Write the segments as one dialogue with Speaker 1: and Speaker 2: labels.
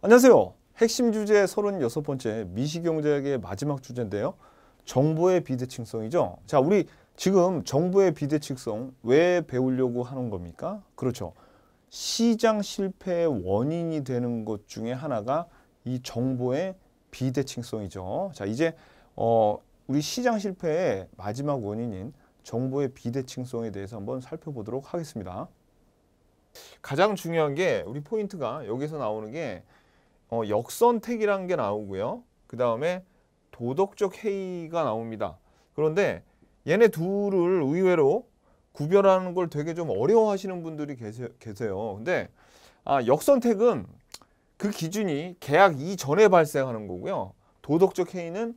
Speaker 1: 안녕하세요. 핵심 주제 36번째 미시경제학의 마지막 주제인데요. 정보의 비대칭성이죠. 자, 우리 지금 정보의 비대칭성 왜 배우려고 하는 겁니까? 그렇죠. 시장 실패의 원인이 되는 것 중에 하나가 이 정보의 비대칭성이죠. 자, 이제 어, 우리 시장 실패의 마지막 원인인 정보의 비대칭성에 대해서 한번 살펴보도록 하겠습니다. 가장 중요한 게 우리 포인트가 여기서 나오는 게 어, 역선택이라는 게 나오고요. 그 다음에 도덕적 해이가 나옵니다. 그런데 얘네 둘을 의외로 구별하는 걸 되게 좀 어려워하시는 분들이 계세요. 근데 아, 역선택은 그 기준이 계약 이전에 발생하는 거고요. 도덕적 해이는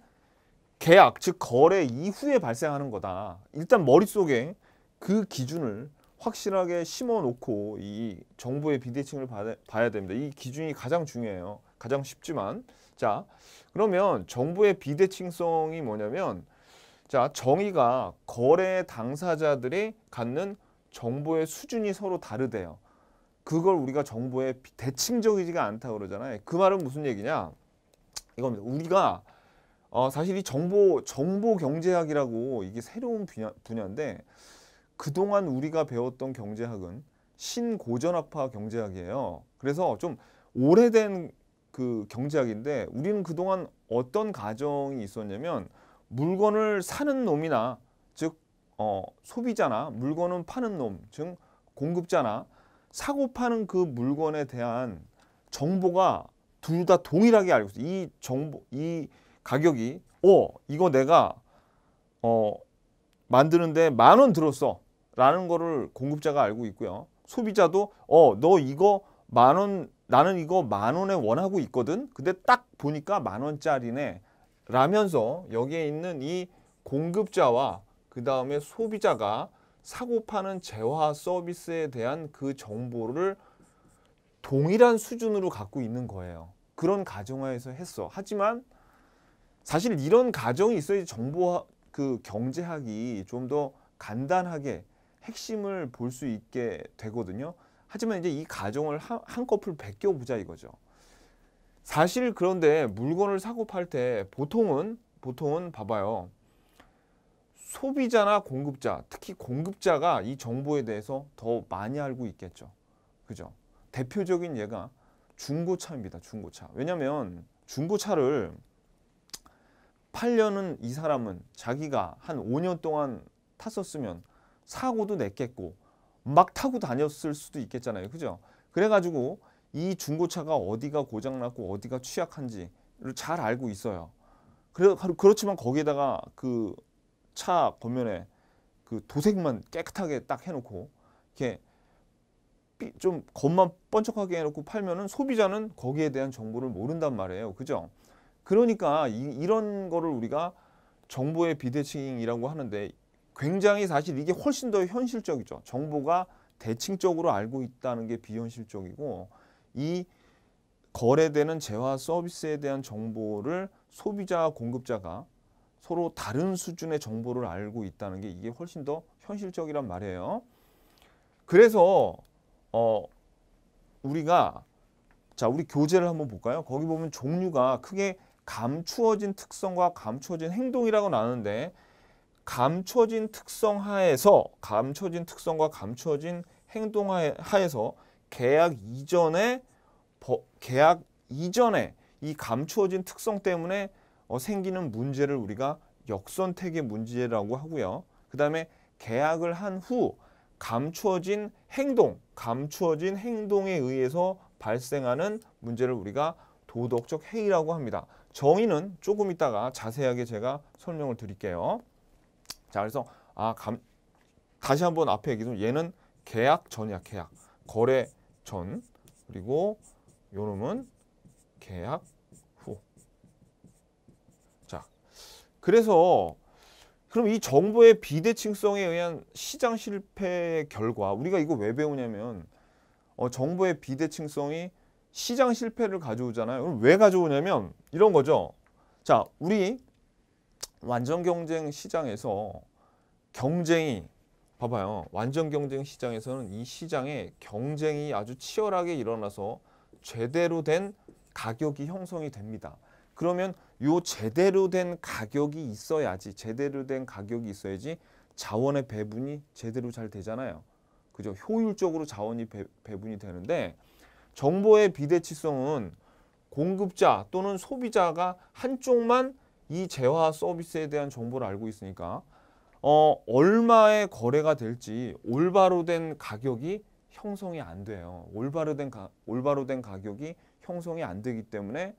Speaker 1: 계약, 즉 거래 이후에 발생하는 거다. 일단 머릿속에 그 기준을 확실하게 심어놓고 이 정부의 비대칭을 봐야 됩니다. 이 기준이 가장 중요해요. 가장 쉽지만 자 그러면 정부의 비대칭성이 뭐냐면 자 정의가 거래 당사자들이 갖는 정보의 수준이 서로 다르대요. 그걸 우리가 정보에 대칭적이지가 않다 그러잖아요. 그 말은 무슨 얘기냐? 이겁니다. 우리가 어, 사실 이 정보 정보 경제학이라고 이게 새로운 분야, 분야인데 그동안 우리가 배웠던 경제학은 신고전학파 경제학이에요. 그래서 좀 오래된 그 경제학인데 우리는 그동안 어떤 가정이 있었냐면 물건을 사는 놈이나 즉 어, 소비자나 물건은 파는 놈, 즉 공급자나 사고 파는 그 물건에 대한 정보가 둘 다 동일하게 알고 있어요. 이 정보, 이 가격이 어, 이거 내가 어, 만드는데 만 원 들었어. 라는 거를 공급자가 알고 있고요. 소비자도 어 너 이거 만 원 나는 이거 만 원에 원하고 있거든. 근데 딱 보니까 만 원짜리네 라면서 여기에 있는 이 공급자와 그 다음에 소비자가 사고 파는 재화 서비스에 대한 그 정보를 동일한 수준으로 갖고 있는 거예요. 그런 가정화에서 했어. 하지만 사실 이런 가정이 있어야 정보 그 경제학이 좀 더 간단하게 핵심을 볼 수 있게 되거든요. 하지만 이제 이 가정을 한꺼풀 베껴보자 이거죠. 사실 그런데 물건을 사고 팔 때 보통은 보통은 봐봐요. 소비자나 공급자, 특히 공급자가 이 정보에 대해서 더 많이 알고 있겠죠. 그죠? 대표적인 예가 중고차입니다. 중고차. 왜냐면 중고차를 팔려는 이 사람은 자기가 한 5년 동안 탔었으면 사고도 냈겠고 막 타고 다녔을 수도 있겠잖아요. 그죠? 그래가지고 이 중고차가 어디가 고장났고 어디가 취약한지를 잘 알고 있어요. 그래, 그렇지만 거기에다가 그 차 겉면에 그 도색만 깨끗하게 딱 해놓고 이렇게 좀 겉만 번쩍하게 해놓고 팔면은 소비자는 거기에 대한 정보를 모른단 말이에요. 그죠? 그러니까 이, 이런 거를 우리가 정보의 비대칭이라고 하는데 굉장히 사실 이게 훨씬 더 현실적이죠. 정보가 대칭적으로 알고 있다는 게 비현실적이고 이 거래되는 재화 서비스에 대한 정보를 소비자와 공급자가 서로 다른 수준의 정보를 알고 있다는 게 이게 훨씬 더 현실적이란 말이에요. 그래서 어 우리가 자 우리 교재를 한번 볼까요? 거기 보면 종류가 크게 감추어진 특성과 감추어진 행동이라고 나는데 감춰진 특성 하에서 감춰진 특성과 감춰진 행동 하에서 계약 이전에 버, 계약 이전에 이 감추어진 특성 때문에 어, 생기는 문제를 우리가 역선택의 문제라고 하고요. 그 다음에 계약을 한 후 감추어진 행동, 감추어진 행동에 의해서 발생하는 문제를 우리가 도덕적 해이라고 합니다. 정의는 조금 이따가 자세하게 제가 설명을 드릴게요. 자, 그래서 아, 감, 다시 한번 앞에 얘기좀 얘는 계약 전이야, 계약. 거래 전. 그리고 요놈은 계약 후. 자, 그래서 그럼 이 정보의 비대칭성에 의한 시장 실패의 결과 우리가 이거 왜 배우냐면 어, 정보의 비대칭성이 시장 실패를 가져오잖아요. 그럼 왜 가져오냐면 이런 거죠. 자, 우리 완전 경쟁 시장에서 경쟁이 봐봐요. 완전 경쟁 시장에서는 이 시장에 경쟁이 아주 치열하게 일어나서 제대로 된 가격이 형성이 됩니다. 그러면 요 제대로 된 가격이 있어야지 제대로 된 가격이 있어야지 자원의 배분이 제대로 잘 되잖아요. 그죠? 효율적으로 자원이 배, 배분이 되는데 정보의 비대치성은 공급자 또는 소비자가 한쪽만 이 재화 서비스에 대한 정보를 알고 있으니까 어, 얼마의 거래가 될지 올바로 된 가격이 형성이 안 돼요. 올바로 된, 가, 올바로 된 가격이 형성이 안 되기 때문에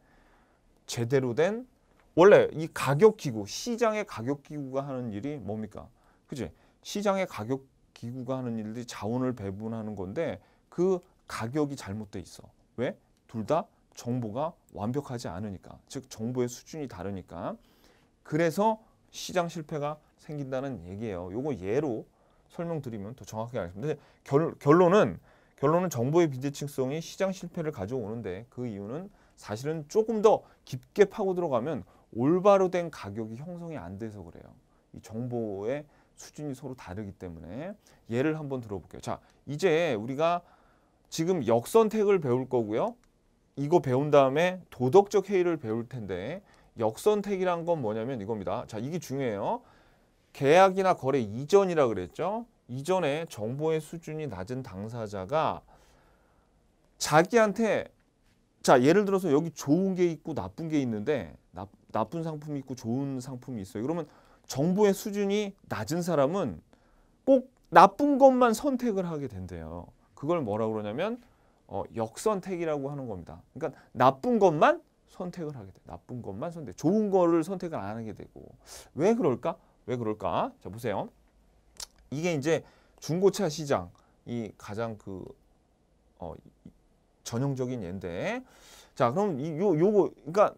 Speaker 1: 제대로 된 원래 이 가격기구, 시장의 가격기구가 하는 일이 뭡니까? 그지 시장의 가격기구가 하는 일들이 자원을 배분하는 건데 그 가격이 잘못돼 있어. 왜? 둘다 정보가 완벽하지 않으니까 즉 정보의 수준이 다르니까 그래서 시장 실패가 생긴다는 얘기예요. 요거 예로 설명드리면 더 정확하게 알겠습니다. 결, 결론은 결론은 정보의 비대칭성이 시장 실패를 가져오는데 그 이유는 사실은 조금 더 깊게 파고 들어가면 올바로 된 가격이 형성이 안 돼서 그래요. 이 정보의 수준이 서로 다르기 때문에 예를 한번 들어볼게요. 자, 이제 우리가 지금 역선택을 배울 거고요. 이거 배운 다음에 도덕적 해이를 배울 텐데 역선택이란 건 뭐냐면 이겁니다. 자, 이게 중요해요. 계약이나 거래 이전이라 그랬죠. 이전에 정보의 수준이 낮은 당사자가 자기한테 자 예를 들어서 여기 좋은 게 있고 나쁜 게 있는데 나, 나쁜 상품이 있고 좋은 상품이 있어요. 그러면 정보의 수준이 낮은 사람은 꼭 나쁜 것만 선택을 하게 된대요. 그걸 뭐라 고 그러냐면 어, 역선택이라고 하는 겁니다. 그러니까 나쁜 것만 선택을 하게 돼. 나쁜 것만 선택. 좋은 거를 선택을 안 하게 되고. 왜 그럴까? 왜 그럴까? 자, 보세요. 이게 이제 중고차 시장이 가장 그 어, 전형적인 예인데. 자, 그럼 이, 요 요거 그러니까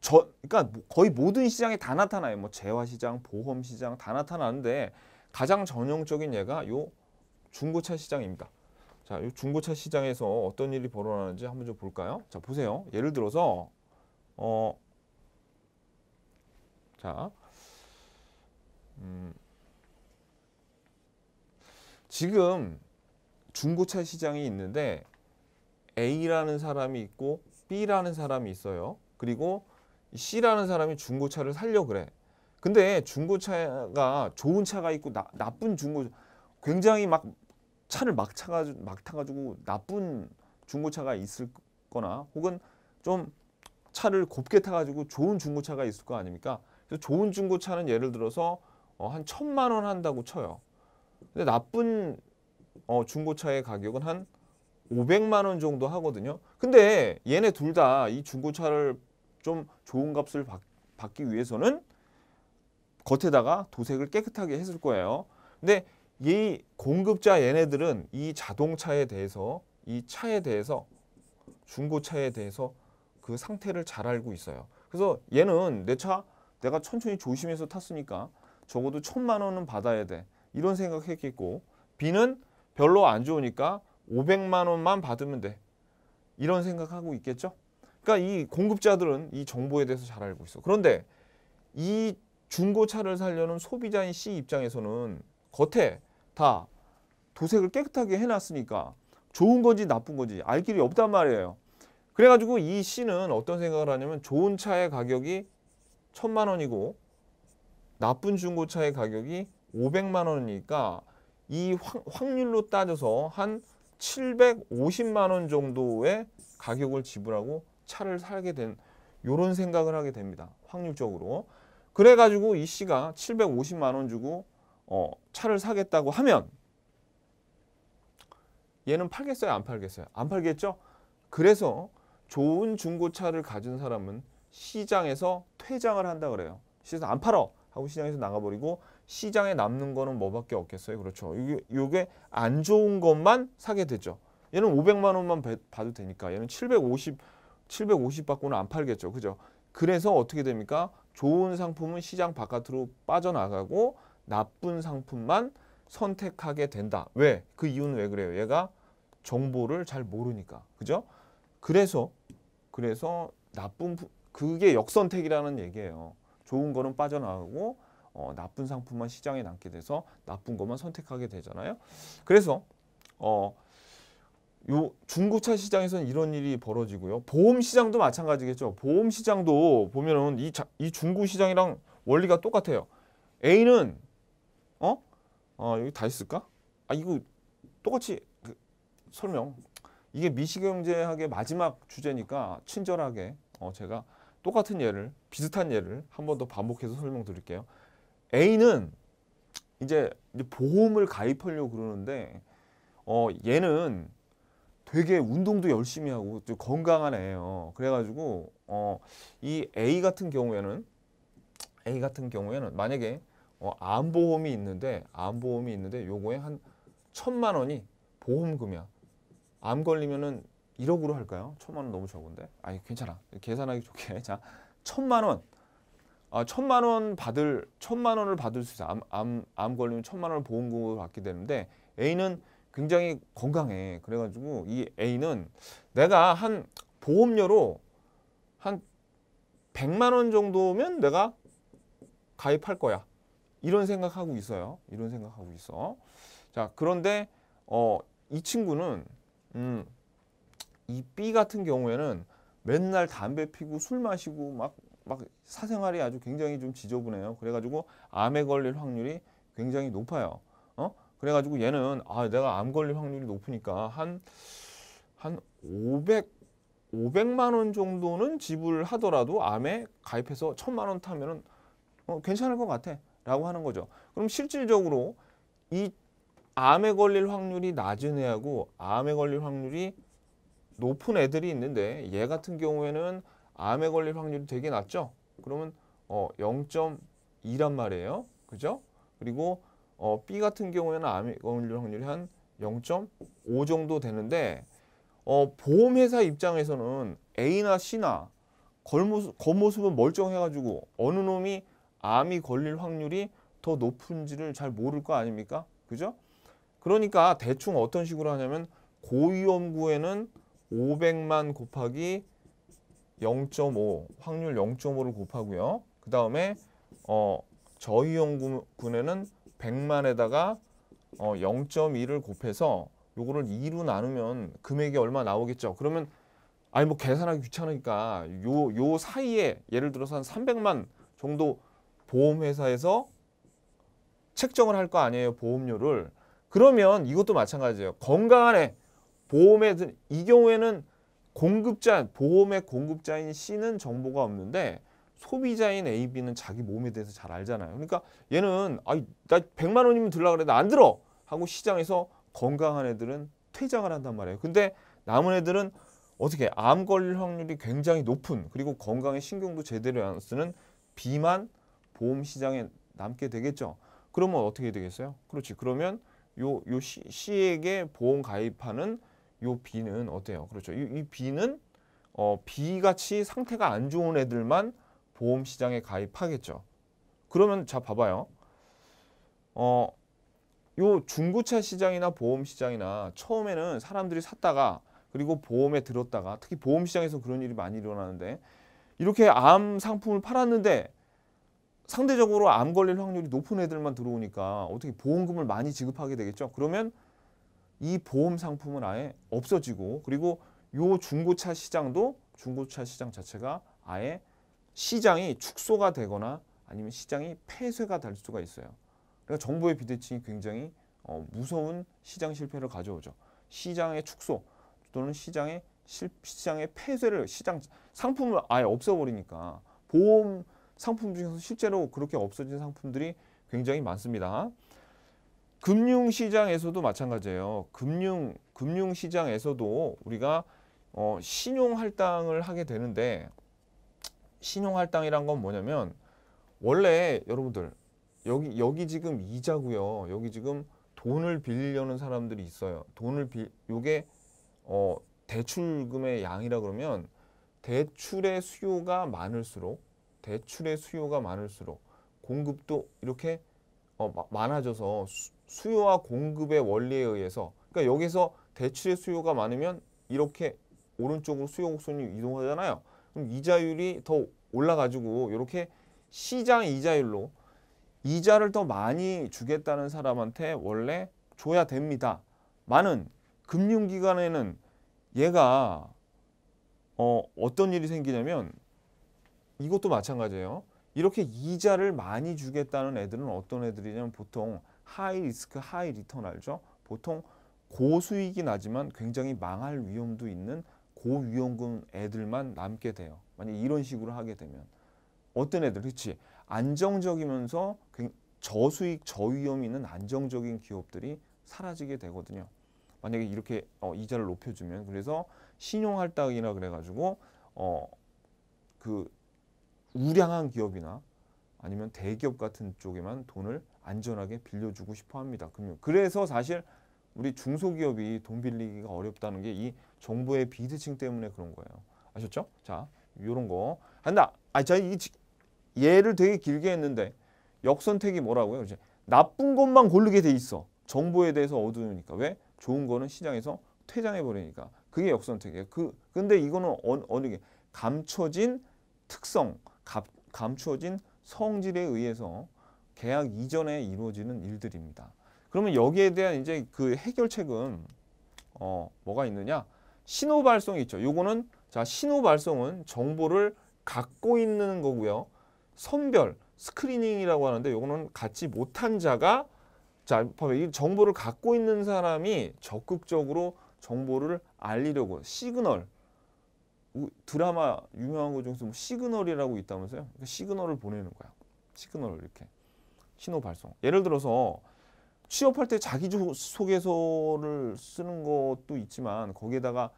Speaker 1: 저 그러니까 뭐 거의 모든 시장에 다 나타나요. 뭐 재화 시장, 보험 시장 다 나타나는데 가장 전형적인 예가 요 중고차 시장입니다. 자, 이 중고차 시장에서 어떤 일이 벌어나는지 한번 좀 볼까요? 자, 보세요. 예를 들어서 어 자. 음 지금 중고차 시장이 있는데 A라는 사람이 있고 B라는 사람이 있어요. 그리고 C라는 사람이 중고차를 살려 그래. 근데 중고차가 좋은 차가 있고 나, 나쁜 중고 굉장히 막 차를 막 차가지고 막 타가지고 나쁜 중고차가 있을 거나 혹은 좀 차를 곱게 타가지고 좋은 중고차가 있을 거 아닙니까? 그래서 좋은 중고차는 예를 들어서 어, 한 천만 원 한다고 쳐요. 근데 나쁜 어, 중고차의 가격은 한 500만 원 정도 하거든요. 근데 얘네 둘 다 이 중고차를 좀 좋은 값을 받, 받기 위해서는 겉에다가 도색을 깨끗하게 했을 거예요. 근데 이 공급자 얘네들은 이 자동차에 대해서 이 차에 대해서 중고차에 대해서 그 상태를 잘 알고 있어요. 그래서 얘는 내 차 내가 천천히 조심해서 탔으니까 적어도 천만 원은 받아야 돼. 이런 생각했겠고 B는 별로 안 좋으니까 500만 원만 받으면 돼. 이런 생각하고 있겠죠. 그러니까 이 공급자들은 이 정보에 대해서 잘 알고 있어. 그런데 이 중고차를 살려는 소비자인 C 입장에서는 겉에 다 도색을 깨끗하게 해놨으니까 좋은 건지 나쁜 건지 알 길이 없단 말이에요. 그래가지고 이 씨는 어떤 생각을 하냐면 좋은 차의 가격이 천만 원이고 나쁜 중고차의 가격이 오백만 원이니까 이 확률로 따져서 한 칠백오십만 원 정도의 가격을 지불하고 차를 살게 된 이런 생각을 하게 됩니다. 확률적으로. 그래가지고 이 씨가 칠백오십만원 주고 어, 차를 사겠다고 하면 얘는 팔겠어요? 안 팔겠어요? 안 팔겠죠? 그래서 좋은 중고차를 가진 사람은 시장에서 퇴장을 한다 그래요. 시장에서 안 팔어 하고 시장에서 나가버리고 시장에 남는 거는 뭐밖에 없겠어요? 그렇죠. 이게, 이게 안 좋은 것만 사게 되죠. 얘는 500만 원만 봐도 되니까 얘는 750, 750 받고는 안 팔겠죠. 그죠? 그래서 어떻게 됩니까? 좋은 상품은 시장 바깥으로 빠져나가고 나쁜 상품만 선택하게 된다. 왜? 그 이유는 왜 그래요? 얘가 정보를 잘 모르니까. 그죠? 그래서 그래서 나쁜 그게 역선택이라는 얘기예요. 좋은 거는 빠져나가고 어, 나쁜 상품만 시장에 남게 돼서 나쁜 것만 선택하게 되잖아요. 그래서 어, 요 중고차 시장에서는 이런 일이 벌어지고요. 보험 시장도 마찬가지겠죠. 보험 시장도 보면은 이, 이 중고 시장이랑 원리가 똑같아요. A는 어? 어 여기 다 있을까? 아 이거 똑같이 그, 설명. 이게 미시경제학의 마지막 주제니까 친절하게 어, 제가 똑같은 예를 비슷한 예를 한 번 더 반복해서 설명드릴게요. A는 이제, 보험을 가입하려고 그러는데 어 얘는 되게 운동도 열심히 하고 건강한 애예요. 그래가지고 어 이 A 같은 경우에는 A 같은 경우에는 만약에 어, 암보험이 있는데 암보험이 있는데 요거에 한 천만 원이 보험금이야. 암 걸리면은 1억으로 할까요? 천만 원 너무 적은데? 아니 괜찮아. 계산하기 좋게. 자, 천만 원. 아, 천만 원 받을 천만 원을 받을 수 있어. 암, 암, 암 걸리면 천만 원을 보험금으로 받게 되는데 A는 굉장히 건강해. 그래가지고 이 A는 내가 한 보험료로 한 100만 원 정도면 내가 가입할 거야. 이런 생각하고 있어요. 이런 생각하고 있어. 자, 그런데 어, 이 친구는 음, 이 B 같은 경우에는 맨날 담배 피고 술 마시고 막, 막 사생활이 아주 굉장히 좀 지저분해요. 그래가지고 암에 걸릴 확률이 굉장히 높아요. 어? 그래가지고 얘는 아 내가 암 걸릴 확률이 높으니까 한, 한 500, 500만 원 정도는 지불하더라도 암에 가입해서 1000만 원 타면은 어, 괜찮을 것 같아. 라고 하는 거죠. 그럼 실질적으로 이 암에 걸릴 확률이 낮은 애하고 암에 걸릴 확률이 높은 애들이 있는데 얘 같은 경우에는 암에 걸릴 확률이 되게 낮죠. 그러면 어 0.2란 말이에요. 그죠? 그리고 어 B 같은 경우에는 암에 걸릴 확률이 한 0.5 정도 되는데 어 보험회사 입장에서는 A나 C나 겉모습, 겉모습은 멀쩡해가지고 어느 놈이 암이 걸릴 확률이 더 높은지를 잘 모를 거 아닙니까? 그죠? 그러니까 대충 어떤 식으로 하냐면 고위험구에는 500만 곱하기 0.5 확률 0.5를 곱하고요. 그 다음에 어, 저위험군에는 100만에다가 어, 0.2를 곱해서 요거를 2로 나누면 금액이 얼마 나오겠죠. 그러면 아니 뭐 계산하기 귀찮으니까 요 요 사이에 예를 들어서 한 300만 정도 보험회사에서 책정을 할 거 아니에요. 보험료를. 그러면 이것도 마찬가지예요. 건강한에 보험에 든이 경우에는 공급자 보험의 공급자인 C는 정보가 없는데 소비자인 A, B는 자기 몸에 대해서 잘 알잖아요. 그러니까 얘는 아나 이 100만 원이면 들라 그래 도안 들어 하고 시장에서 건강한 애들은 퇴장을 한단 말이에요. 근데 남은 애들은 어떻게 암 걸릴 확률이 굉장히 높은 그리고 건강에 신경도 제대로 안 쓰는 비만 보험 시장에 남게 되겠죠. 그러면 어떻게 되겠어요? 그렇지. 그러면 요, 요 시, C에게 보험 가입하는 요 B는 어때요? 그렇죠. 이, 이 B는 어, B같이 상태가 안 좋은 애들만 보험 시장에 가입하겠죠. 그러면 자 봐봐요. 어, 요 중고차 시장이나 보험 시장이나 처음에는 사람들이 샀다가 그리고 보험에 들었다가 특히 보험 시장에서 그런 일이 많이 일어나는데 이렇게 암 상품을 팔았는데 상대적으로 암 걸릴 확률이 높은 애들만 들어오니까 어떻게 보험금을 많이 지급하게 되겠죠. 그러면 이 보험 상품은 아예 없어지고 그리고 요 중고차 시장도 중고차 시장 자체가 아예 시장이 축소가 되거나 아니면 시장이 폐쇄가 될 수가 있어요. 그러니까 정부의 비대칭이 굉장히 어, 무서운 시장 실패를 가져오죠. 시장의 축소 또는 시장의 실, 시장의 폐쇄를 시장 상품을 아예 없어버리니까 보험 상품 중에서 실제로 그렇게 없어진 상품들이 굉장히 많습니다. 금융시장에서도 마찬가지예요. 금융, 금융시장에서도 우리가 어, 신용할당을 하게 되는데 신용할당이란 건 뭐냐면 원래 여러분들 여기 여기 지금 이자고요. 여기 지금 돈을 빌려는 사람들이 있어요. 돈을 빌 요게 어 대출금의 양이라 그러면 대출의 수요가 많을수록 대출의 수요가 많을수록 공급도 이렇게 어, 많아져서 수, 요와 공급의 원리에 의해서 그러니까 여기서 대출의 수요가 많으면 이렇게 오른쪽으로 수요 곡선이 이동하잖아요. 그럼 이자율이 더 올라가지고 이렇게 시장 이자율로 이자를 더 많이 주겠다는 사람한테 원래 줘야 됩니다. 많은 금융기관에는 얘가 어, 어떤 일이 생기냐면 이것도 마찬가지예요. 이렇게 이자를 많이 주겠다는 애들은 어떤 애들이냐면 보통 하이 리스크 하이 리턴 알죠? 보통 고수익이 나지만 굉장히 망할 위험도 있는 고위험금 애들만 남게 돼요. 만약 이런 식으로 하게 되면 어떤 애들 그렇지 안정적이면서 저수익 저위험이 있는 안정적인 기업들이 사라지게 되거든요. 만약에 이렇게 어, 이자를 높여주면 그래서 신용할당이나 그래가지고 어그 우량한 기업이나 아니면 대기업 같은 쪽에만 돈을 안전하게 빌려주고 싶어 합니다. 금융. 그래서 사실 우리 중소기업이 돈 빌리기가 어렵다는 게 이 정부의 비대칭 때문에 그런 거예요. 아셨죠? 자, 요런 거. 한다. 아, 자, 이 예를 되게 길게 했는데 역선택이 뭐라고요? 이제 나쁜 것만 고르게 돼 있어. 정보에 대해서 어두우니까. 왜? 좋은 거는 시장에서 퇴장해 버리니까. 그게 역선택이에요. 그 근데 이거는 어, 어느 게 감춰진 특성. 감추어진 성질에 의해서 계약 이전에 이루어지는 일들입니다. 그러면 여기에 대한 이제 그 해결책은 어 뭐가 있느냐? 신호 발송이 있죠. 요거는 자 신호 발송은 정보를 갖고 있는 거고요. 선별 스크리닝이라고 하는데 요거는 갖지 못한 자가 자 정보를 갖고 있는 사람이 적극적으로 정보를 알리려고 시그널 드라마 유명한 거 중에서 뭐 시그널이라고 있다면서요? 그러니까 시그널을 보내는 거야. 시그널을 이렇게 신호 발송. 예를 들어서 취업할 때 자기 소개서를 쓰는 것도 있지만 거기에다가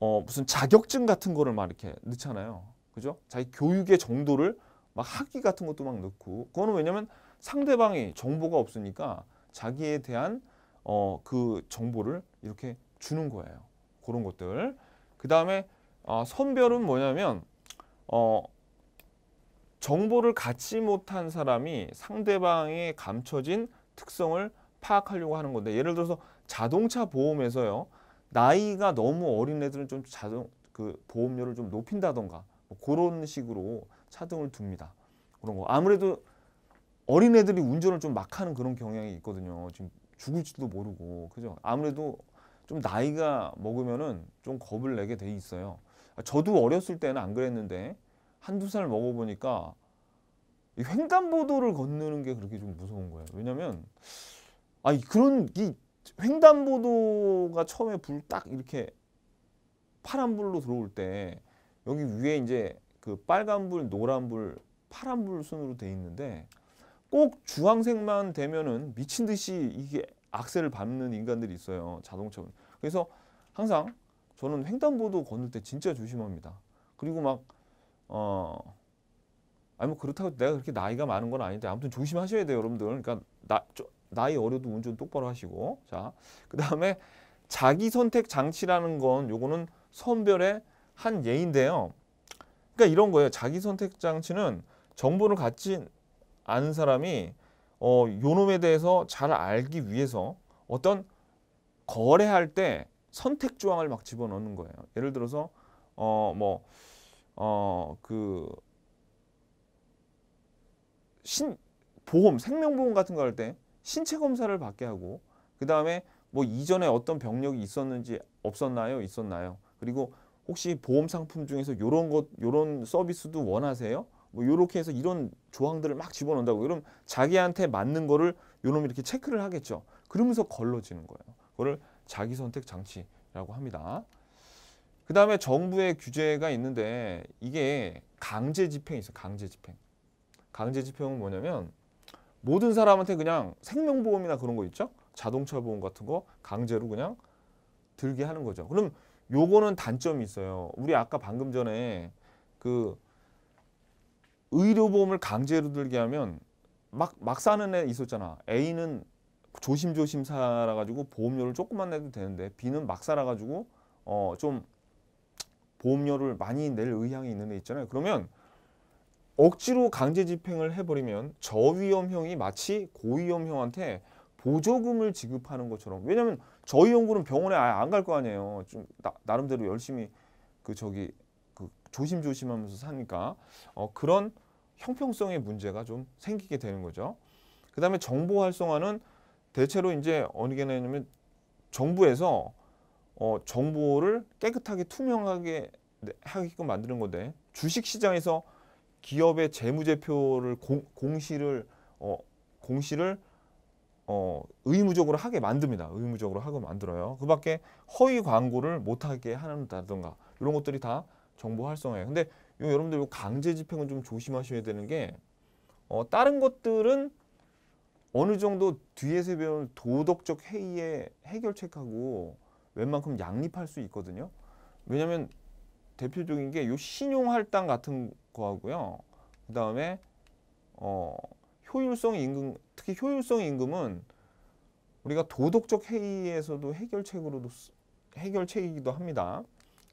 Speaker 1: 어 무슨 자격증 같은 거를 막 이렇게 넣잖아요. 그죠? 자기 교육의 정도를 막 학위 같은 것도 막 넣고 그거는 왜냐면 상대방이 정보가 없으니까 자기에 대한 어그 정보를 이렇게 주는 거예요. 그런 것들. 그다음에 아, 선별은 뭐냐면 어, 정보를 갖지 못한 사람이 상대방의 감춰진 특성을 파악하려고 하는 건데 예를 들어서 자동차 보험에서요 나이가 너무 어린 애들은 좀 자동 그 보험료를 좀 높인다던가 뭐 그런 식으로 차등을 둡니다 그런 거 아무래도 어린 애들이 운전을 좀 막 하는 그런 경향이 있거든요 지금 죽을지도 모르고 그죠 아무래도 좀 나이가 먹으면은 좀 겁을 내게 돼 있어요 아, 저도 어렸을 때는 안 그랬는데 한두 살 먹어보니까 이 횡단보도를 건너는 게 그렇게 좀 무서운 거예요. 왜냐면 아 그런 이 횡단보도가 처음에 불 딱 이렇게 파란 불로 들어올 때 여기 위에 이제 그 빨간 불, 노란 불, 파란 불 순으로 돼 있는데 꼭 주황색만 되면은 미친 듯이 이게 악셀을 밟는 인간들이 있어요. 자동차. 그래서 항상 저는 횡단보도 건널 때 진짜 조심합니다. 그리고 막 어. 아니 뭐 그렇다고 내가 그렇게 나이가 많은 건 아닌데 아무튼 조심하셔야 돼요, 여러분들. 그러니까 나 저, 나이 어려도 운전 똑바로 하시고. 자, 그다음에 자기 선택 장치라는 건 요거는 선별의 한 예인데요. 그러니까 이런 거예요. 자기 선택 장치는 정보를 갖지 않은 사람이 어, 요놈에 대해서 잘 알기 위해서 어떤 거래할 때 선택 조항을 막 집어넣는 거예요. 예를 들어서 어 뭐 어 그 신, 보험, 생명보험 같은 거 할 때 신체 검사를 받게 하고 그 다음에 뭐 이전에 어떤 병력이 있었는지 없었나요? 있었나요? 그리고 혹시 보험 상품 중에서 이런 것, 이런 서비스도 원하세요? 뭐 이렇게 해서 이런 조항들을 막 집어넣는다고 그럼 자기한테 맞는 거를 요놈이 이렇게 체크를 하겠죠. 그러면서 걸러지는 거예요. 그거를 자기선택 장치라고 합니다. 그 다음에 정부의 규제가 있는데 이게 강제 집행이 있어요. 강제 집행. 강제 집행은 뭐냐면 모든 사람한테 그냥 생명보험이나 그런 거 있죠. 자동차 보험 같은 거 강제로 그냥 들게 하는 거죠. 그럼 요거는 단점이 있어요. 우리 아까 방금 전에 그 의료보험을 강제로 들게 하면 막, 막 사는 애 있었잖아. A는 조심조심 살아가지고 보험료를 조금만 내도 되는데 비는막 살아가지고 어 좀 보험료를 많이 낼 의향이 있는 데 있잖아요. 그러면 억지로 강제 집행을 해버리면 저위험형이 마치 고위험형한테 보조금을 지급하는 것처럼 왜냐면 저희 연구는 병원에 아예 안 갈 거 아니에요. 좀 나, 름대로 열심히 그 저기 그 조심조심하면서 사니까 어, 그런 형평성의 문제가 좀 생기게 되는 거죠. 그 다음에 정보 활성화는 대체로 이제 어느 게 나냐면 정부에서 어, 정보를 깨끗하게 투명하게 네, 하게끔 만드는 건데 주식시장에서 기업의 재무제표를 공, 공시를 어, 공시를 어, 의무적으로 하게 만듭니다. 의무적으로 하고 만들어요. 그 밖에 허위 광고를 못하게 하는다든가 이런 것들이 다 정보 활성화예요. 근데 요 여러분들 요 강제 집행은 좀 조심하셔야 되는 게 어, 다른 것들은 어느 정도 뒤에서 배운 도덕적 회의의 해결책하고 웬만큼 양립할 수 있거든요. 왜냐하면 대표적인 게 요 신용할당 같은 거하고요. 그 다음에 어, 효율성 임금, 특히 효율성 임금은 우리가 도덕적 회의에서도 해결책으로도 해결책이기도 합니다.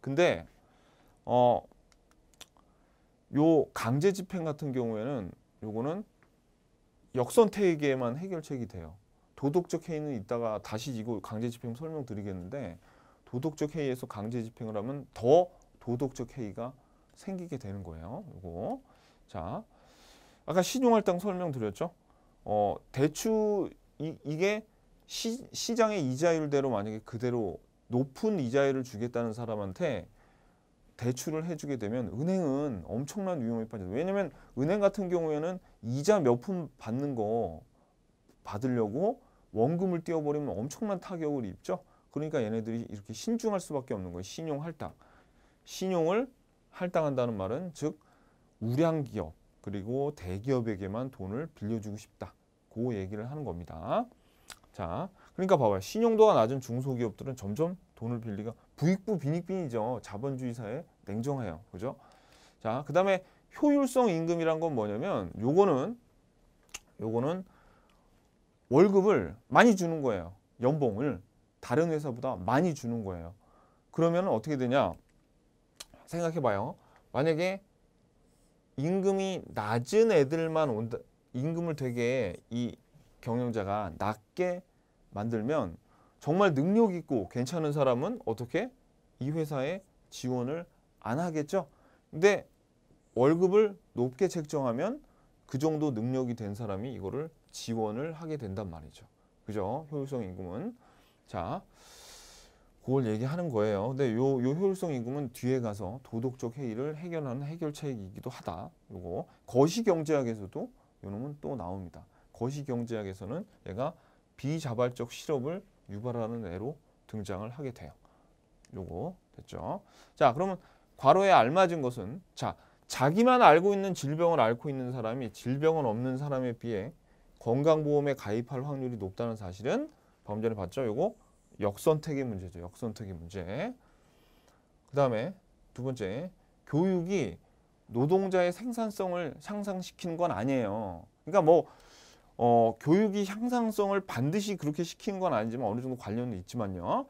Speaker 1: 근데 어, 요 강제 집행 같은 경우에는 요거는 역선택에만 해결책이 돼요. 도덕적 해이는 이따가 다시 이거 강제 집행 설명드리겠는데 도덕적 해이에서 강제 집행을 하면 더 도덕적 해이가 생기게 되는 거예요. 요거. 자. 아까 시중할당 설명드렸죠? 어, 대추 이, 이게 시, 시장의 이자율대로 만약에 그대로 높은 이자율을 주겠다는 사람한테 대출을 해주게 되면 은행은 엄청난 위험에 빠져요. 왜냐면 은행 같은 경우에는 이자 몇 푼 받는 거 받으려고 원금을 띄워버리면 엄청난 타격을 입죠. 그러니까 얘네들이 이렇게 신중할 수밖에 없는 거예요. 신용 할당. 신용을 할당한다는 말은 즉 우량 기업 그리고 대기업에게만 돈을 빌려주고 싶다. 그 얘기를 하는 겁니다. 자, 그러니까 봐봐요. 신용도가 낮은 중소기업들은 점점 돈을 빌리가 부익부 빈익빈이죠. 자본주의 사회 냉정해요. 그죠? 자, 그 다음에 효율성 임금이란 건 뭐냐면 요거는 요거는 월급을 많이 주는 거예요. 연봉을 다른 회사보다 많이 주는 거예요. 그러면 어떻게 되냐? 생각해 봐요. 만약에 임금이 낮은 애들만 온다, 임금을 되게 이 경영자가 낮게 만들면 정말 능력 있고 괜찮은 사람은 어떻게 이 회사에 지원을 안 하겠죠. 근데 월급을 높게 책정하면 그 정도 능력이 된 사람이 이거를 지원을 하게 된단 말이죠. 그죠? 효율성 임금은 자 그걸 얘기하는 거예요. 근데 요, 요 효율성 임금은 뒤에 가서 도덕적 해이를 해결하는 해결책이기도 하다. 요거 거시경제학에서도 요 놈은 또 나옵니다. 거시경제학에서는 얘가 비자발적 실업을 유발하는 애로 등장을 하게 돼요. 요거 됐죠? 자, 그러면 괄호에 알맞은 것은 자, 자기만 알고 있는 질병을 앓고 있는 사람이 질병은 없는 사람에 비해 건강보험에 가입할 확률이 높다는 사실은 방금 전에 봤죠? 요거 역선택의 문제죠. 역선택의 문제. 그 다음에 두 번째, 교육이 노동자의 생산성을 향상시키건 아니에요. 그러니까 뭐 어, 교육이 향상성을 반드시 그렇게 시킨건 아니지만 어느 정도 관련은 있지만요.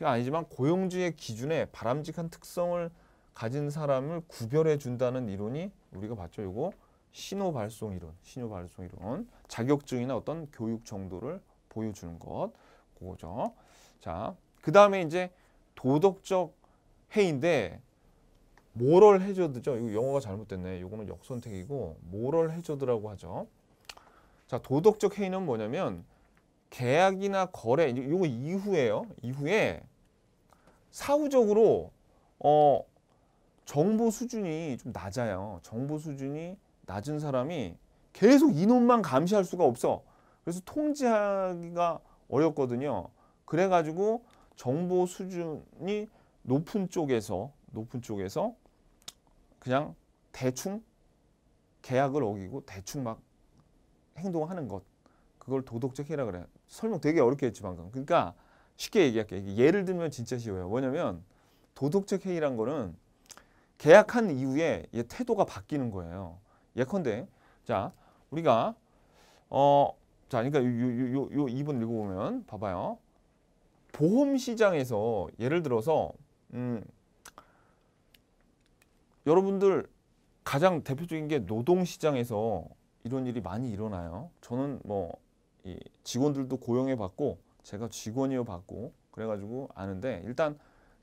Speaker 1: 아니지만 고용주의 기준에 바람직한 특성을 가진 사람을 구별해 준다는 이론이 우리가 봤죠. 이거 신호 발송 이론, 신호 발송 이론. 자격증이나 어떤 교육 정도를 보여주는 것. 그거죠. 자, 그다음에 이제 도덕적 해인데 모럴 해저드죠. 이거 영어가 잘못됐네. 이거는 역선택이고 모럴 해저드라고 하죠. 자, 도덕적 해이는 뭐냐면 계약이나 거래 이거 이후에요. 이후에 사후적으로 어 정보 수준이 좀 낮아요. 정보 수준이 낮은 사람이 계속 인원만 감시할 수가 없어. 그래서 통제하기가 어렵거든요. 그래가지고 정보 수준이 높은 쪽에서 높은 쪽에서 그냥 대충 계약을 어기고 대충 막 행동하는 것 그걸 도덕적 해라 그래. 설명 되게 어렵게 했지 방금. 그러니까 쉽게 얘기할게. 예를 들면 진짜 쉬워요. 뭐냐면 도덕적 해이란 거는 계약한 이후에 얘 태도가 바뀌는 거예요. 예컨대 자 우리가 어자 그러니까 요요요 2번 읽어보면 봐봐요. 보험 시장에서 예를 들어서 음 여러분들 가장 대표적인 게 노동 시장에서 이런 일이 많이 일어나요. 저는 뭐 직원들도 고용해 봤고 제가 직원이어 봤고 그래가지고 아는데 일단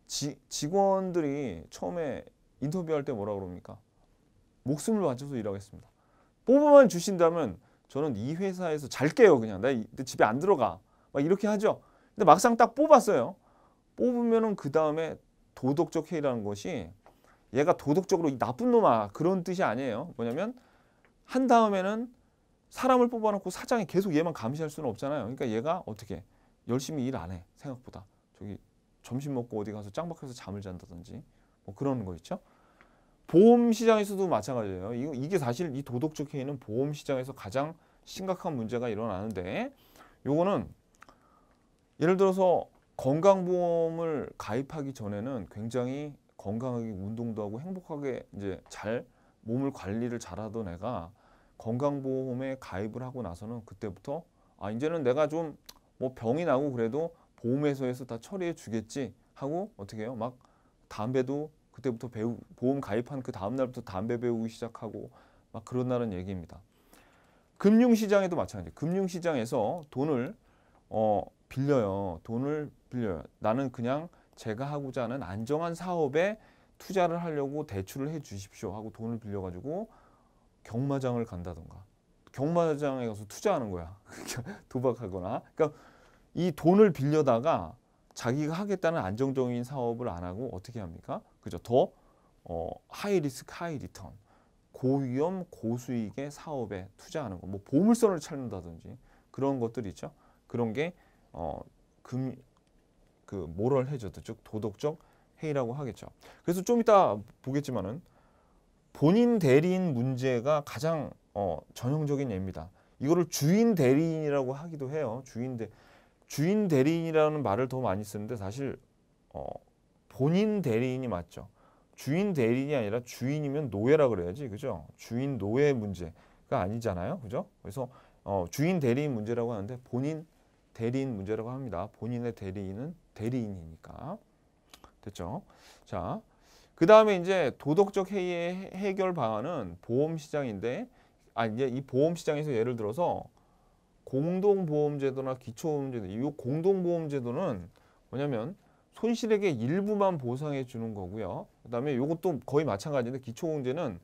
Speaker 1: 지, 직원들이 처음에 인터뷰할 때 뭐라 그럽니까? 목숨을 바쳐서 일하겠습니다. 뽑으면 주신다면 저는 이 회사에서 잘게요 그냥 나 집에 안 들어가 막 이렇게 하죠. 근데 막상 딱 뽑았어요. 뽑으면은 그 다음에 도덕적 해이라는 것이 얘가 도덕적으로 나쁜 놈아 그런 뜻이 아니에요. 뭐냐면 한 다음에는 사람을 뽑아놓고 사장이 계속 얘만 감시할 수는 없잖아요. 그러니까 얘가 어떻게 열심히 일 안 해. 생각보다. 저기 점심 먹고 어디 가서 짱박해서 잠을 잔다든지 뭐 그런 거 있죠. 보험 시장에서도 마찬가지예요. 이거 이게 사실 이 도덕적 해이는 보험 시장에서 가장 심각한 문제가 일어나는데 요거는 예를 들어서 건강보험을 가입하기 전에는 굉장히 건강하게 운동도 하고 행복하게 이제 잘 몸을 관리를 잘하던 애가 건강보험에 가입을 하고 나서는 그때부터 아 이제는 내가 좀 뭐 병이 나고 그래도 보험회사에서 다 처리해 주겠지 하고 어떻게 해요? 막 담배도 그때부터 배우 보험 가입한 그 다음 날부터 담배 배우기 시작하고 막 그런다는 얘기입니다. 금융시장에도 마찬가지. 금융시장에서 돈을 어 빌려요. 돈을 빌려요. 나는 그냥 제가 하고자 하는 안정한 사업에 투자를 하려고 대출을 해 주십시오 하고 돈을 빌려가지고 경마장을 간다던가 경마장에 가서 투자하는 거야. 도박하거나. 그러니까 이 돈을 빌려다가 자기가 하겠다는 안정적인 사업을 안 하고 어떻게 합니까? 그죠? 더 어, 하이 리스크 하이 리턴 고위험 고수익의 사업에 투자하는 거. 뭐 보물선을 찾는다든지 그런 것들 있죠. 그런 게 어, 금, 그 모럴 해저드 즉 도덕적 회의라고 하겠죠. 그래서 좀 이따 보겠지만은 본인 대리인 문제가 가장 어, 전형적인 예입니다. 이거를 주인 대리인이라고 하기도 해요. 주인 대 주인 대리인이라는 말을 더 많이 쓰는데 사실 어, 본인 대리인이 맞죠. 주인 대리인이 아니라 주인이면 노예라 그래야지, 그죠? 주인 노예 문제가 아니잖아요, 그죠? 그래서 어, 주인 대리인 문제라고 하는데 본인 대리인 문제라고 합니다. 본인의 대리인은 대리인이니까. 됐죠? 자, 그 다음에 이제 도덕적 해의 해결 방안은 보험시장인데, 아, 이제 이 보험시장에서 예를 들어서 공동보험제도나 기초보험제도, 이 공동보험제도는 뭐냐면 손실액의 일부만 보상해 주는 거고요. 그 다음에 이것도 거의 마찬가지인데 기초보험제는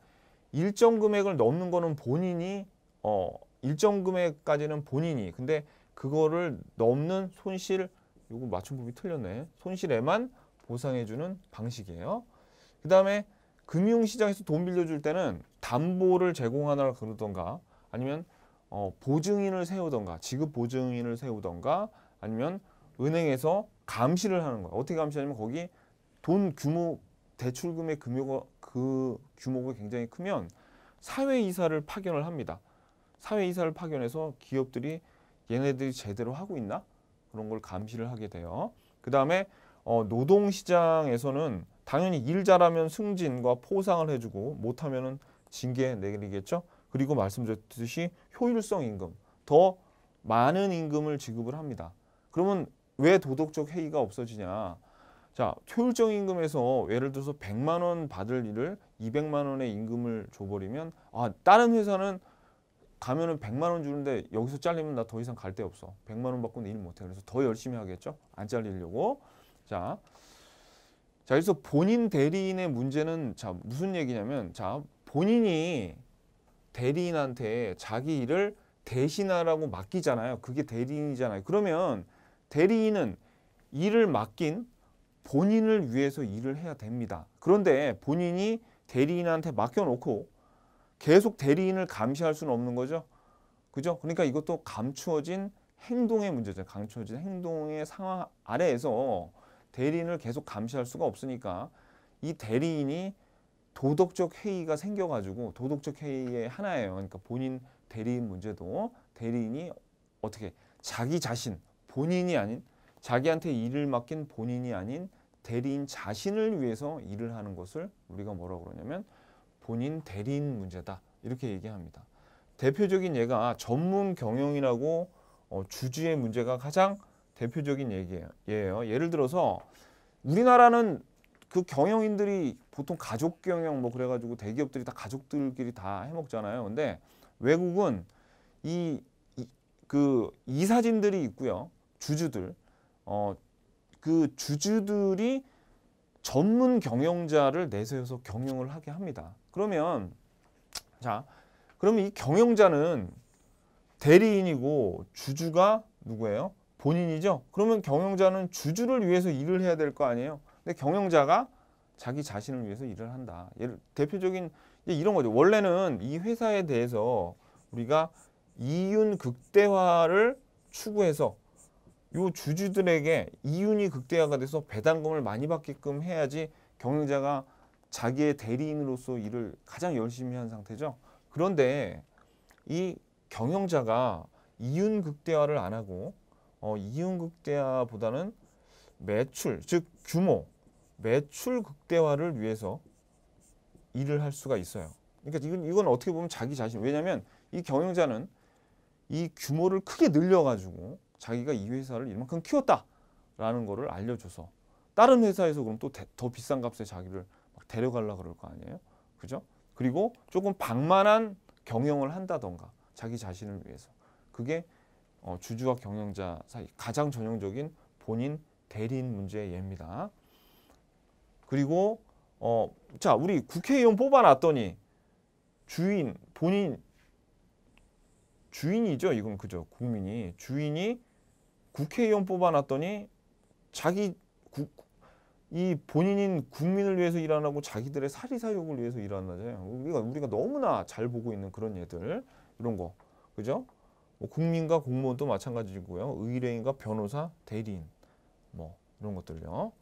Speaker 1: 일정 금액을 넘는 거는 본인이 어 일정 금액까지는 본인이 근데 그거를 넘는 손실 이거 맞춤법이 틀렸네 손실에만 보상해주는 방식이에요. 그 다음에 금융시장에서 돈 빌려줄 때는 담보를 제공하나 그러던가 아니면 어, 보증인을 세우던가 지급 보증인을 세우던가 아니면 은행에서 감시를 하는 거야. 어떻게 감시하냐면 거기 돈 규모 대출금의 금액 그 규모가 굉장히 크면 사회 이사를 파견을 합니다. 사회 이사를 파견해서 기업들이 얘네들이 제대로 하고 있나 그런 걸 감시를 하게 돼요. 그 다음에 어, 노동시장에서는 당연히 일 잘하면 승진과 포상을 해주고 못하면 징계 내리겠죠. 그리고 말씀드렸듯이 효율성 임금, 더 많은 임금을 지급을 합니다. 그러면 왜 도덕적 해이가 없어지냐. 자, 효율적 임금에서 예를 들어서 100만 원 받을 일을 200만 원의 임금을 줘버리면 아, 다른 회사는 가면은 100만 원 주는데 여기서 잘리면 나 더 이상 갈 데 없어. 100만 원 받고는 일 못해. 그래서 더 열심히 하겠죠. 안 잘리려고. 자, 자 여기서 본인 대리인의 문제는 자 무슨 얘기냐면 자 본인이 대리인한테 자기 일을 대신하라고 맡기잖아요. 그게 대리인이잖아요. 그러면 대리인은 일을 맡긴 본인을 위해서 일을 해야 됩니다. 그런데 본인이 대리인한테 맡겨놓고 계속 대리인을 감시할 수는 없는 거죠. 그죠? 그러니까 이것도 감추어진 행동의 문제죠. 감추어진 행동의 상황 아래에서 대리인을 계속 감시할 수가 없으니까 이 대리인이 도덕적 회의가 생겨가지고 도덕적 회의의 하나예요. 그러니까 본인 대리인 문제도 대리인이 어떻게 자기 자신 본인이 아닌 자기한테 일을 맡긴 본인이 아닌 대리인 자신을 위해서 일을 하는 것을 우리가 뭐라고 그러냐면 본인 대리인 문제다 이렇게 얘기합니다. 대표적인 예가 전문 경영이라고 어, 주주의 문제가 가장 대표적인 얘기예요. 예를 들어서 우리나라는 그 경영인들이 보통 가족 경영 뭐 그래가지고 대기업들이 다 가족들끼리 다 해먹잖아요. 근데 외국은 이, 이, 그 이사진들이 있고요. 주주들. 어, 그 주주들이 전문 경영자를 내세워서 경영을 하게 합니다. 그러면 자, 그러면 이 경영자는 대리인이고 주주가 누구예요? 본인이죠. 그러면 경영자는 주주를 위해서 일을 해야 될 거 아니에요. 근데 경영자가 자기 자신을 위해서 일을 한다. 예를 대표적인 이런 거죠. 원래는 이 회사에 대해서 우리가 이윤 극대화를 추구해서 이 주주들에게 이윤이 극대화가 돼서 배당금을 많이 받게끔 해야지 경영자가 자기의 대리인으로서 일을 가장 열심히 한 상태죠. 그런데 이 경영자가 이윤 극대화를 안 하고 어, 이윤 극대화보다는 매출, 즉 규모, 매출 극대화를 위해서 일을 할 수가 있어요. 그러니까 이건, 이건 어떻게 보면 자기 자신, 왜냐하면 이 경영자는 이 규모를 크게 늘려가지고 자기가 이 회사를 이만큼 키웠다라는 거를 알려줘서 다른 회사에서 그럼 또 더 비싼 값에 자기를 데려가려 그럴 거 아니에요. 그죠? 그리고 조금 방만한 경영을 한다던가 자기 자신을 위해서 그게 어, 주주와 경영자 사이 가장 전형적인 본인 대리인 문제의 예입니다. 그리고 어, 자 우리 국회의원 뽑아놨더니 주인 본인 주인이죠 이건 그죠 국민이 주인이 국회의원 뽑아놨더니 자기 구, 이 본인인 국민을 위해서 일 하고 자기들의 사리사욕을 위해서 일안 하잖아요 우리가 우리가 너무나 잘 보고 있는 그런 얘들 이런 거 그죠 뭐 국민과 공무원도 마찬가지고요. 의뢰인과 변호사, 대리인 뭐 이런 것들요.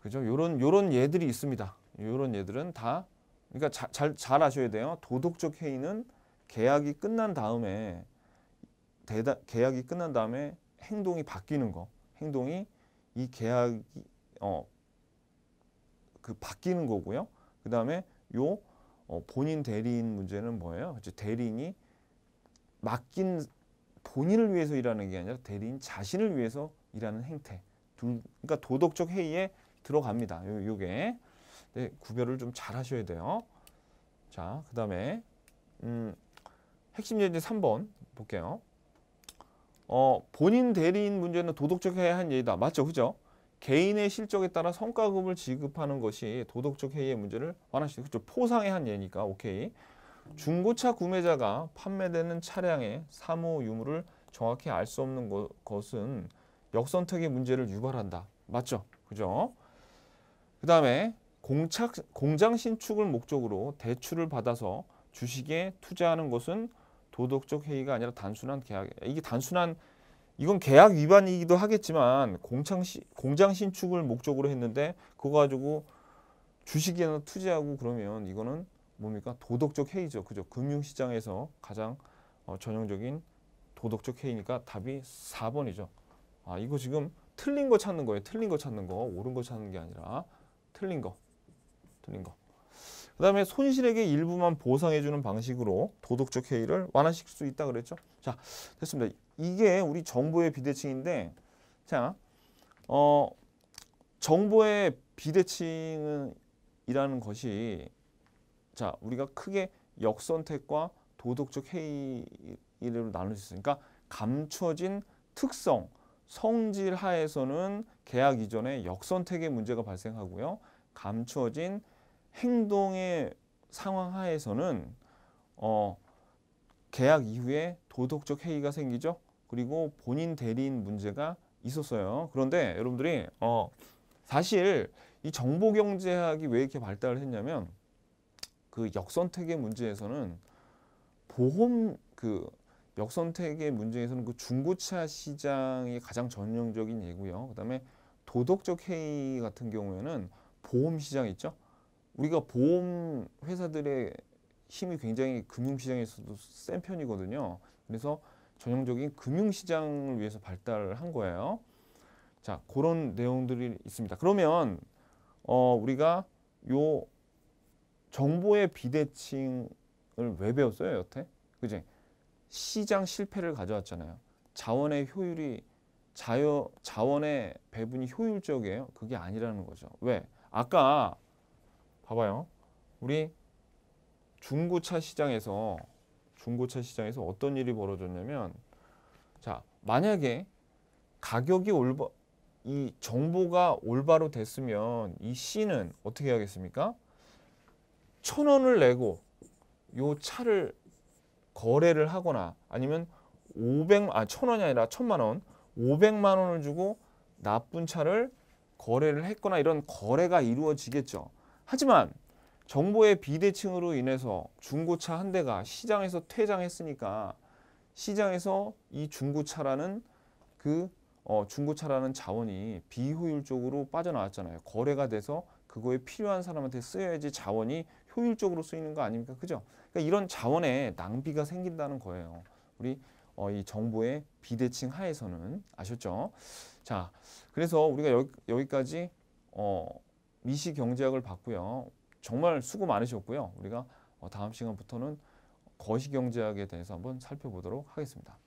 Speaker 1: 그죠? 요런 요런 예들이 있습니다. 요런 예들은 다 그러니까 잘, 잘 아셔야 돼요. 도덕적 해이는 계약이 끝난 다음에 대다, 계약이 끝난 다음에 행동이 바뀌는 거. 행동이 이 계약이 어 그 바뀌는 거고요. 그다음에 요 어, 본인 대리인 문제는 뭐예요? 대리인이 맡긴 본인을 위해서 일하는 게 아니라 대리인 자신을 위해서 일하는 행태. 둘, 그러니까 도덕적 해이에 들어갑니다. 요, 요게. 네, 구별을 좀 잘 하셔야 돼요. 자, 그 다음에, 음, 핵심 예제 3번 볼게요. 어, 본인 대리인 문제는 도덕적 해의한 예의다. 맞죠? 그죠? 개인의 실적에 따라 성과급을 지급하는 것이 도덕적 해이의 문제를 완화시키죠. 포상의 한 예니까, 오케이. 중고차 구매자가 판매되는 차량의 사무 유무를 정확히 알 수 없는 거, 것은 역선택의 문제를 유발한다. 맞죠? 그죠? 그 다음에 공장 신축을 목적으로 대출을 받아서 주식에 투자하는 것은 도덕적 회의가 아니라 단순한 계약 이게 단순한 이건 계약 위반이기도 하겠지만 공장, 시, 공장 신축을 목적으로 했는데 그거 가지고 주식이 투자하고 그러면 이거는 뭡니까? 도덕적 해이죠. 그죠? 금융시장에서 가장 어, 전형적인 도덕적 해이니까 답이 4번이죠. 아, 이거 지금 틀린 거 찾는 거예요. 틀린 거 찾는 거. 옳은 거 찾는 게 아니라 틀린 거. 틀린 거. 그 다음에 손실액의 일부만 보상해주는 방식으로 도덕적 해이를 완화시킬 수 있다 그랬죠. 자, 됐습니다. 이게 우리 정부의 비대칭인데, 자, 어, 정부의 비대칭이라는 것이 자 우리가 크게 역선택과 도덕적 해이를 나눌 수 있으니까 감춰진 특성, 성질 하에서는 계약 이전에 역선택의 문제가 발생하고요. 감추어진 행동의 상황 하에서는 어, 계약 이후에 도덕적 해이가 생기죠. 그리고 본인 대리인 문제가 있었어요. 그런데 여러분들이 어, 사실 이 정보경제학이 왜 이렇게 발달을 했냐면 그 역선택의 문제에서는 보험 그 역선택의 문제에서는 그 중고차 시장이 가장 전형적인 예고요. 그다음에 도덕적 해이 같은 경우에는 보험 시장 있죠. 우리가 보험 회사들의 힘이 굉장히 금융 시장에서도 센 편이거든요. 그래서 전형적인 금융 시장을 위해서 발달을 한 거예요. 자, 그런 내용들이 있습니다. 그러면 어 우리가 요 정보의 비대칭을 왜 배웠어요 여태? 그지? 시장 실패를 가져왔잖아요. 자원의 효율이 자여, 자원의 배분이 효율적이에요. 그게 아니라는 거죠. 왜? 아까 봐봐요. 우리 중고차 시장에서 중고차 시장에서 어떤 일이 벌어졌냐면 자 만약에 가격이 올바 이 정보가 올바로 됐으면 이 C는 어떻게 하겠습니까? 천 원을 내고 요 차를 거래를 하거나 아니면 500, 아, 천 원이 아니라 천만 원, 500만 원을 주고 나쁜 차를 거래를 했거나 이런 거래가 이루어지겠죠. 하지만 정보의 비대칭으로 인해서 중고차 한 대가 시장에서 퇴장했으니까 시장에서 이 중고차라는 그 어, 중고차라는 자원이 비효율적으로 빠져나왔잖아요. 거래가 돼서 그거에 필요한 사람한테 쓰여야지 자원이 효율적으로 쓰이는 거 아닙니까? 그죠? 그러니까 이런 자원의 낭비가 생긴다는 거예요. 우리 어, 이 정부의 비대칭 하에서는 아셨죠? 자, 그래서 우리가 여기, 까지 어, 미시 경제학을 봤고요. 정말 수고 많으셨고요. 우리가 어, 다음 시간부터는 거시 경제학에 대해서 한번 살펴보도록 하겠습니다.